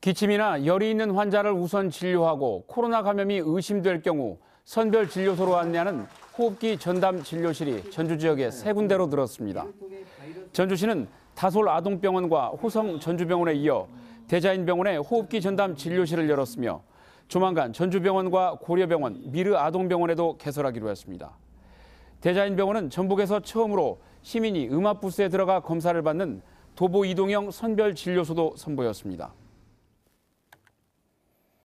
기침이나 열이 있는 환자를 우선 진료하고 코로나 감염이 의심될 경우 선별 진료소로 안내하는 호흡기 전담 진료실이 전주 지역에 세 군데로 늘었습니다. 전주시는 다솔 아동병원과 호성 전주병원에 이어 대자인병원에 호흡기 전담 진료실을 열었으며 조만간 전주병원과 고려병원, 미르 아동병원에도 개설하기로 했습니다. 대자인병원은 전북에서 처음으로 시민이 음압부스에 들어가 검사를 받는 도보 이동형 선별 진료소도 선보였습니다.